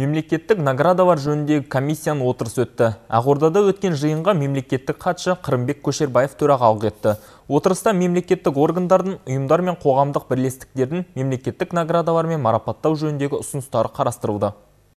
мемлекеттік наградалар жөніндегі комиссияның отырысы өтті ақордада өткен жиынға мемлекеттік хатшы қырымбек көшербаев төрағалық етті отырыста мемлекеттік органдардың ұйымдар мен қоғамдық бірлестіктердің мемлекеттік мен марапаттау жөніндегі ұсыныстары қарастырылды